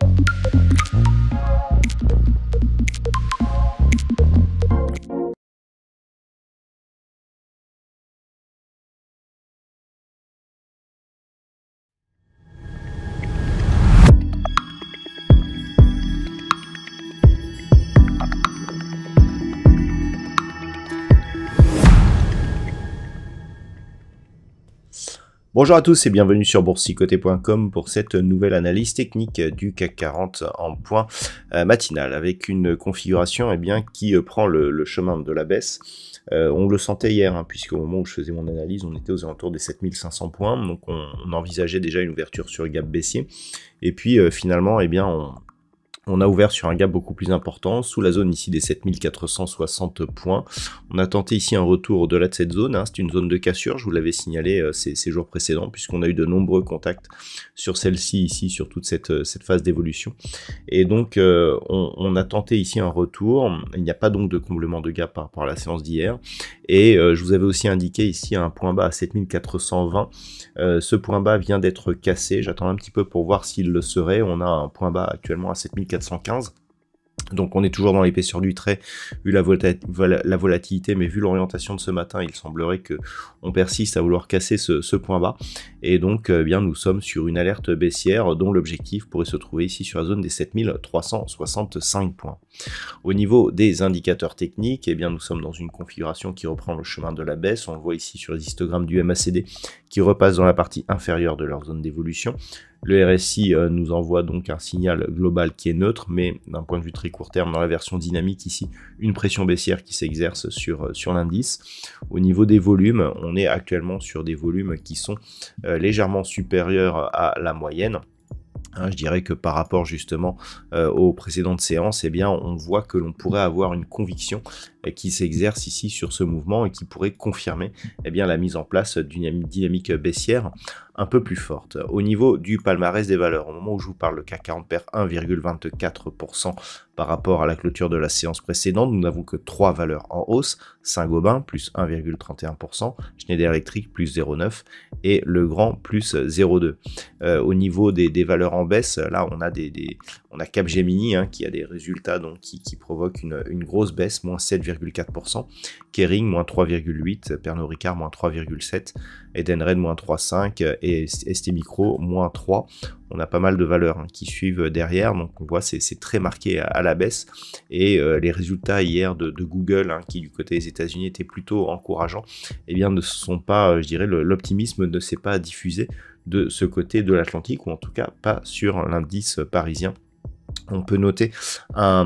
you Bonjour à tous et bienvenue sur boursicoté.com pour cette nouvelle analyse technique du CAC 40 en point euh, matinal avec une configuration eh bien, qui euh, prend le, chemin de la baisse. Euh, on le sentait hier, puisque hein, puisqu'au moment où je faisais mon analyse, on était aux alentours des 7500 points, donc on, envisageait déjà une ouverture sur gap baissier. Et puis finalement, eh bien, on, on a ouvert sur un gap beaucoup plus important, sous la zone ici des 7460 points. On a tenté ici un retour au-delà de cette zone, hein. c'est une zone de cassure, je vous l'avais signalé euh, ces, jours précédents, puisqu'on a eu de nombreux contacts sur celle-ci ici, sur toute cette, euh, phase d'évolution. Et donc euh, on, a tenté ici un retour, il n'y a pas donc de comblement de gap par rapport à la séance d'hier, et je vous avais aussi indiqué ici un point bas à 7420, ce point bas vient d'être cassé, j'attends un petit peu pour voir s'il le serait, on a un point bas actuellement à 7420, donc on est toujours dans l'épaisseur du trait, vu la, volatilité, mais vu l'orientation de ce matin, il semblerait que on persiste à vouloir casser ce, point bas. Et donc euh, eh bien nous sommes sur une alerte baissière dont l'objectif pourrait se trouver ici sur la zone des 7365 points. Au niveau des indicateurs techniques, eh bien nous sommes dans une configuration qui reprend le chemin de la baisse. On le voit ici sur les histogrammes du MACD qui repasse dans la partie inférieure de leur zone d'évolution. Le RSI euh, nous envoie donc un signal global qui est neutre, mais d'un point de vue très court terme, dans la version dynamique ici, une pression baissière qui s'exerce sur, euh, sur l'indice. Au niveau des volumes, on est actuellement sur des volumes qui sont euh, légèrement supérieurs à la moyenne. Hein, je dirais que par rapport justement aux précédentes séances, eh bien, on voit que l'on pourrait avoir une conviction qui s'exerce ici sur ce mouvement et qui pourrait confirmer eh bien, la mise en place d'une dynamique baissière un peu plus forte. Euh, au niveau du palmarès des valeurs, au moment où je vous parle, le CAC 40 perd 1,24% par rapport à la clôture de la séance précédente. Nous n'avons que trois valeurs en hausse. Saint-Gobain, plus 1,31%, Schneider Electric, plus 0,9% et Le Grand, plus 0,2%. Euh, au niveau des, valeurs en baisse, là, on a, des, on a Capgemini hein, qui a des résultats donc, qui, qui provoquent une, une, grosse baisse, moins 7,4%, Kering, moins 3,8%, Pernod Ricard, moins 3,7%, Edenred moins 3,5 euh, et STMicro, moins 3. On a pas mal de valeurs hein, qui suivent euh, derrière, donc on voit c'est très marqué à, la baisse. Et euh, les résultats hier de, Google, hein, qui du côté des États-Unis étaient plutôt encourageants, eh bien ne sont pas, je dirais, l'optimisme ne s'est pas diffusé de ce côté de l'Atlantique, ou en tout cas pas sur l'indice parisien on peut noter un,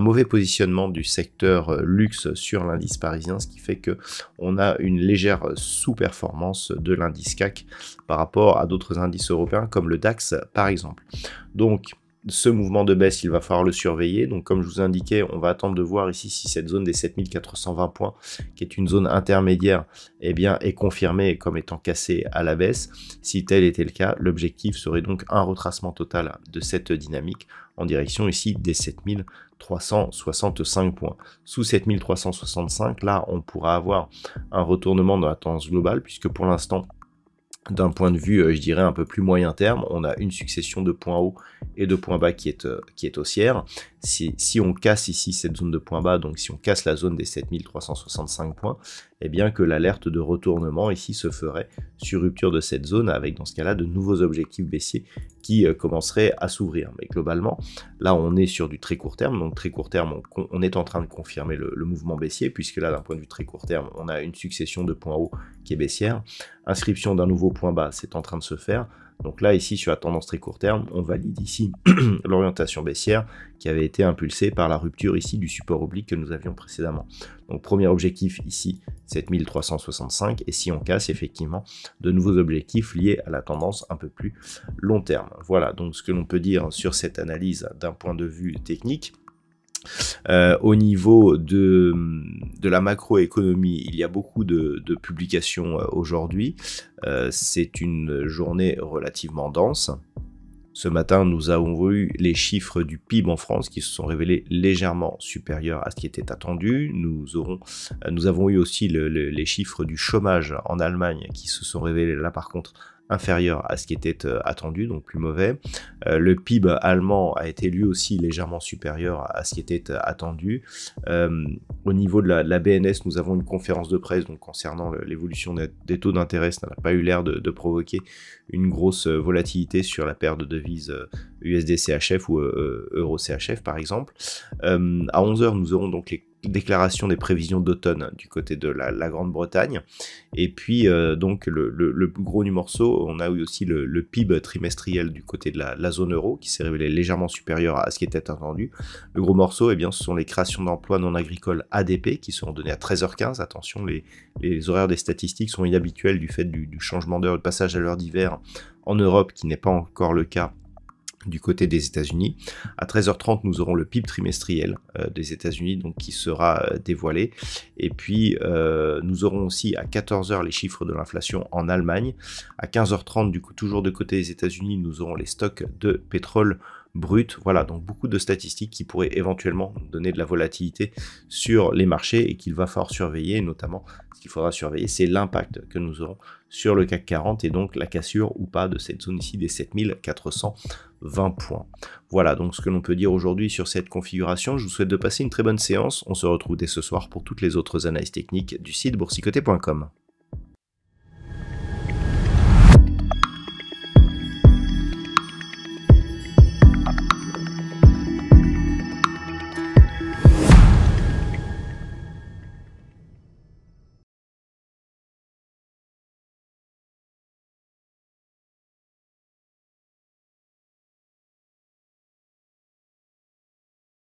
mauvais positionnement du secteur euh, luxe sur l'indice parisien, ce qui fait que on a une légère sous-performance de l'indice CAC par rapport à d'autres indices européens comme le DAX par exemple. Donc ce mouvement de baisse, il va falloir le surveiller. Donc, comme je vous indiquais, on va attendre de voir ici si cette zone des 7420 points, qui est une zone intermédiaire, eh bien, est confirmée comme étant cassée à la baisse. Si tel était le cas, l'objectif serait donc un retracement total de cette dynamique en direction ici des 7365 points. Sous 7365, là, on pourra avoir un retournement dans la tendance globale, puisque pour l'instant, d'un point de vue, euh, je dirais, un peu plus moyen terme, on a une succession de points hauts et de points bas qui est, euh, qui est haussière. Si, si on casse ici cette zone de points bas, donc si on casse la zone des 7365 points, eh bien que l'alerte de retournement ici se ferait sur rupture de cette zone avec dans ce cas-là de nouveaux objectifs baissiers qui euh, commencerait à s'ouvrir. Mais globalement, là, on est sur du très court terme. Donc, très court terme, on, est en train de confirmer le, le mouvement baissier, puisque là, d'un point de vue très court terme, on a une succession de points hauts qui est baissière. Inscription d'un nouveau point bas, c'est en train de se faire. Donc là, ici, sur la tendance très court terme, on valide ici l'orientation baissière qui avait été impulsée par la rupture ici du support oblique que nous avions précédemment. Donc premier objectif ici, 7365. Et si on casse, effectivement, de nouveaux objectifs liés à la tendance un peu plus long terme. Voilà donc ce que l'on peut dire sur cette analyse d'un point de vue technique. Euh, au niveau de, de la macroéconomie, il y a beaucoup de, publications euh, aujourd'hui. Euh, c'est une journée relativement dense. Ce matin, nous avons eu les chiffres du PIB en France qui se sont révélés légèrement supérieurs à ce qui était attendu. Nous, aurons, nous avons eu aussi les chiffres du chômage en Allemagne qui se sont révélés là par contre inférieur à ce qui était euh, attendu, donc plus mauvais. Euh, le PIB allemand a été lui aussi légèrement supérieur à ce qui était euh, attendu. au niveau de la, BNS, nous avons une conférence de presse donc, concernant l'évolution des taux d'intérêt. Ça n'a pas eu l'air de, provoquer une grosse volatilité sur la paire de devises USD-CHF ou EURO-CHF par exemple. à 11h, nous aurons donc les déclaration des prévisions d'automne du côté de la, Grande-Bretagne. Et puis, euh, donc, le, le, gros du morceau, on a eu aussi le, PIB trimestriel du côté de la, zone euro, qui s'est révélé légèrement supérieur à ce qui était attendu. Le gros morceau, eh bien, ce sont les créations d'emplois non agricoles ADP, qui seront données à 13h15. Attention, les, horaires des statistiques sont inhabituels du fait du changement d'heure, du passage à l'heure d'hiver en Europe, qui n'est pas encore le cas du côté des États-Unis. À 13h30, nous aurons le PIB trimestriel euh, des États-Unis donc qui sera euh, dévoilé et puis euh, nous aurons aussi à 14h les chiffres de l'inflation en Allemagne. À 15h30 du coup toujours de côté des États-Unis, nous aurons les stocks de pétrole brut. Voilà, donc beaucoup de statistiques qui pourraient éventuellement donner de la volatilité sur les marchés et qu'il va falloir surveiller. Notamment, ce qu'il faudra surveiller, c'est l'impact que nous aurons sur le CAC 40 et donc la cassure ou pas de cette zone ici des 7400 20 points. Voilà donc ce que l'on peut dire aujourd'hui sur cette configuration. Je vous souhaite de passer une très bonne séance. On se retrouve dès ce soir pour toutes les autres analyses techniques du site boursicoté.com.